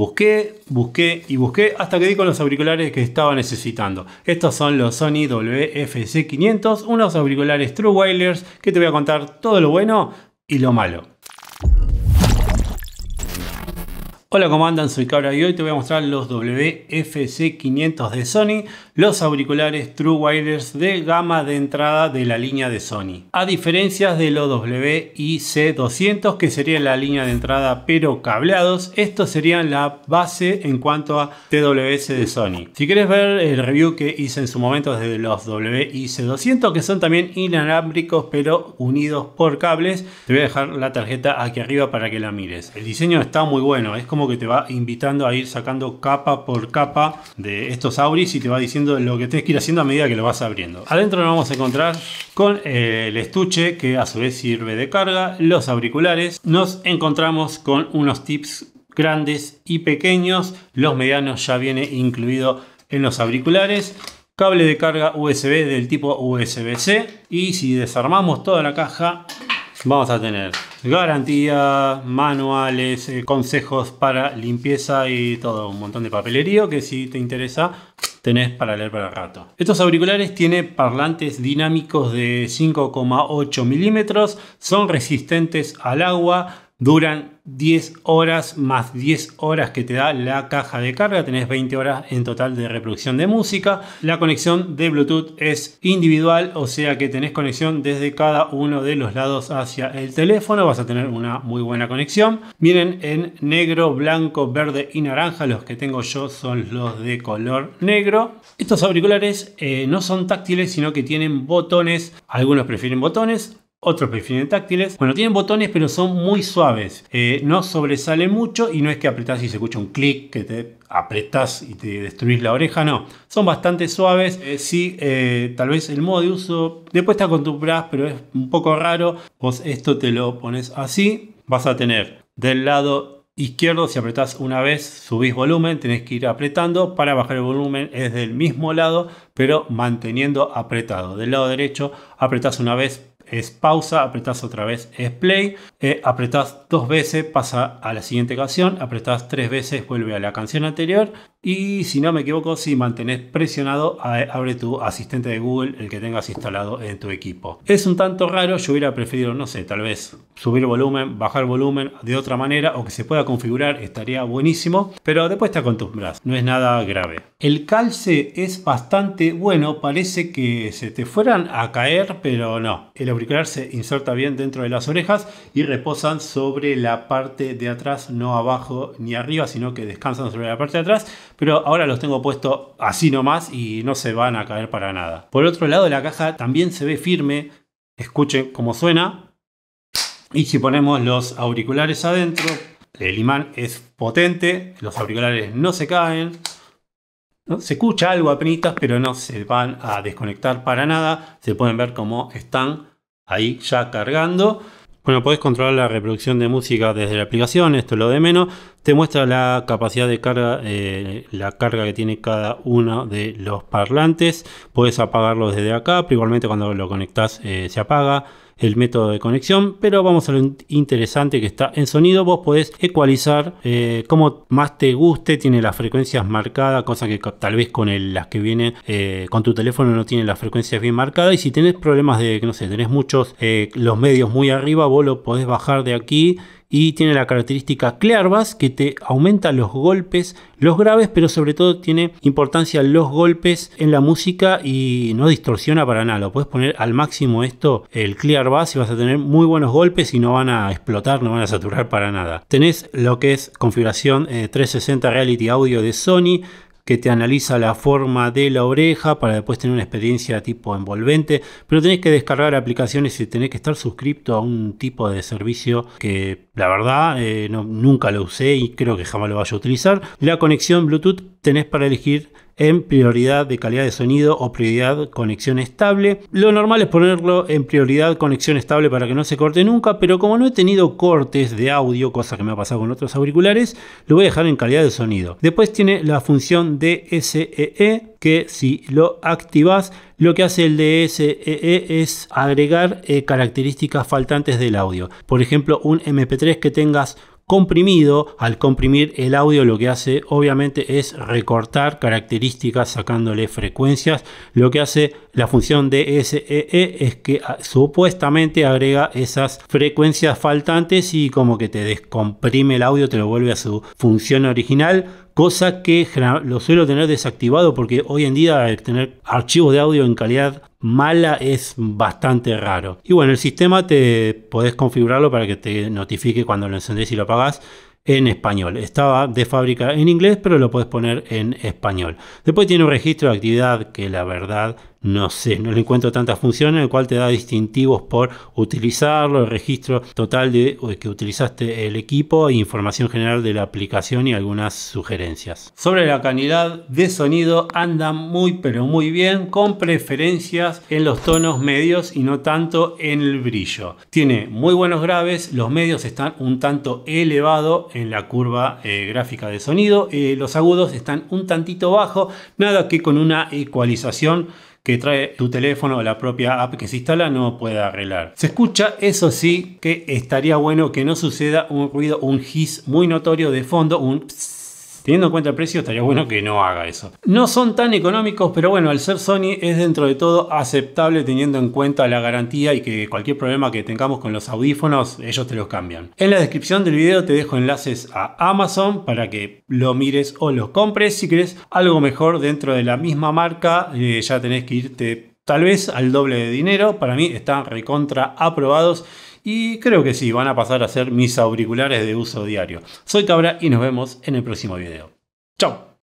Busqué, busqué y busqué hasta que di con los auriculares que estaba necesitando. Estos son los Sony WFC500, unos auriculares True Wireless que te voy a contar todo lo bueno y lo malo. Hola, ¿cómo andan? Soy Cabra y hoy te voy a mostrar los WFC500 de Sony, los auriculares True Wireless de gama de entrada de la línea de Sony. A diferencia de los WIC200, que serían la línea de entrada pero cableados, estos serían la base en cuanto a TWS de Sony. Si quieres ver el review que hice en su momento desde los WIC200, que son también inalámbricos pero unidos por cables, te voy a dejar la tarjeta aquí arriba para que la mires. El diseño está muy bueno, es como que te va invitando a ir sacando capa por capa de estos auris y te va diciendo lo que tienes que ir haciendo a medida que lo vas abriendo. Adentro nos vamos a encontrar con eh, el estuche que a su vez sirve de carga, los auriculares. Nos encontramos con unos tips grandes y pequeños. Los medianos ya viene incluido en los auriculares cable de carga USB del tipo USB-C y si desarmamos toda la caja vamos a tener garantía, manuales, eh, consejos para limpieza y todo, un montón de papelerío que si te interesa tenés para leer para el rato. Estos auriculares tienen parlantes dinámicos de 5,8 milímetros, son resistentes al agua, duran 10 horas más 10 horas que te da la caja de carga, tenés 20 horas en total de reproducción de música. La conexión de Bluetooth es individual, o sea que tenés conexión desde cada uno de los lados hacia el teléfono, vas a tener una muy buena conexión. Vienen en negro, blanco, verde y naranja, los que tengo yo son los de color negro. Estos auriculares eh, no son táctiles, sino que tienen botones, algunos prefieren botones, otros perfiles táctiles, bueno, tienen botones pero son muy suaves, eh, no sobresalen mucho y no es que apretás y se escucha un clic que te apretas y te destruís la oreja, no, son bastante suaves, eh, sí, eh, tal vez el modo de uso, después está con tu acostumbras, pero es un poco raro, vos esto te lo pones así, vas a tener del lado izquierdo, si apretás una vez, subís volumen, tenés que ir apretando. Para bajar el volumen es del mismo lado, pero manteniendo apretado. Del lado derecho, apretás una vez, es pausa, apretás otra vez es play, eh, apretás dos veces, pasa a la siguiente canción, apretás tres veces, vuelve a la canción anterior y si no me equivoco, si mantenés presionado, abre tu asistente de Google, el que tengas instalado en tu equipo. Es un tanto raro, yo hubiera preferido, no sé, tal vez subir volumen, bajar volumen de otra manera o que se pueda configurar, estaría buenísimo, pero después te acostumbras, no es nada grave. El calce es bastante bueno, parece que se te fueran a caer, pero no. El auricular se inserta bien dentro de las orejas y reposan sobre la parte de atrás, no abajo ni arriba, sino que descansan sobre la parte de atrás pero ahora los tengo puesto así nomás y no se van a caer para nada. Por otro lado, la caja también se ve firme, escuchen cómo suena. Y si ponemos los auriculares adentro, el imán es potente, los auriculares no se caen. Se escucha algo apenas, pero no se van a desconectar para nada. Se pueden ver cómo están ahí ya cargando. Bueno, podés controlar la reproducción de música desde la aplicación, esto es lo de menos. Te muestra la capacidad de carga, eh, la carga que tiene cada uno de los parlantes. Puedes apagarlo desde acá, pero igualmente cuando lo conectás eh, se apaga el método de conexión, pero vamos a lo interesante que está en sonido. Vos podés ecualizar eh, como más te guste, tiene las frecuencias marcadas, cosa que tal vez con las que viene eh, con tu teléfono no tiene las frecuencias bien marcadas. Y si tenés problemas de que no sé, tenés muchos eh, los medios muy arriba, vos lo podés bajar de aquí y tiene la característica Clear Bass que te aumenta los golpes, los graves, pero sobre todo tiene importancia los golpes en la música y no distorsiona para nada. Lo puedes poner al máximo esto, el clear bass, y vas a tener muy buenos golpes y no van a explotar, no van a saturar para nada. Tenés lo que es configuración 360 eh, Reality Audio de Sony, que te analiza la forma de la oreja para después tener una experiencia tipo envolvente, pero tenés que descargar aplicaciones y tenés que estar suscripto a un tipo de servicio que la verdad eh, nunca lo usé y creo que jamás lo vaya a utilizar. La conexión Bluetooth tenés para elegir en prioridad de calidad de sonido o prioridad conexión estable. Lo normal es ponerlo en prioridad conexión estable para que no se corte nunca, pero como no he tenido cortes de audio, cosa que me ha pasado con otros auriculares, lo voy a dejar en calidad de sonido. Después tiene la función DSEE e e, que si lo activas lo que hace el DSEE e es agregar eh, características faltantes del audio. Por ejemplo, un MP3 que tengas comprimido, al comprimir el audio lo que hace obviamente es recortar características sacándole frecuencias. Lo que hace la función de e e es que ah, supuestamente agrega esas frecuencias faltantes y como que te descomprime el audio, te lo vuelve a su función original cosa que lo suelo tener desactivado porque hoy en día tener archivos de audio en calidad mala es bastante raro. Y bueno, el sistema te podés configurarlo para que te notifique cuando lo encendés y lo apagás en español. Estaba de fábrica en inglés, pero lo puedes poner en español. Después tiene un registro de actividad que la verdad no sé, no le encuentro tantas funciones, el cual te da distintivos por utilizarlo, el registro total de que utilizaste el equipo, e información general de la aplicación y algunas sugerencias. Sobre la calidad de sonido anda muy pero muy bien, con preferencias en los tonos medios y no tanto en el brillo. Tiene muy buenos graves, los medios están un tanto elevado en la curva eh, gráfica de sonido, eh, los agudos están un tantito bajo, nada que con una ecualización que trae tu teléfono o la propia app que se instala no puede arreglar. Se escucha, eso sí, que estaría bueno que no suceda un ruido, un hiss muy notorio de fondo, un psss Teniendo en cuenta el precio, estaría bueno que no haga eso. No son tan económicos, pero bueno, al ser Sony es dentro de todo aceptable teniendo en cuenta la garantía y que cualquier problema que tengamos con los audífonos, ellos te los cambian. En la descripción del video te dejo enlaces a Amazon para que lo mires o los compres. Si querés algo mejor dentro de la misma marca, eh, ya tenés que irte tal vez al doble de dinero. Para mí están recontra aprobados. Y creo que sí, van a pasar a ser mis auriculares de uso diario. Soy Cabra y nos vemos en el próximo video. ¡Chao!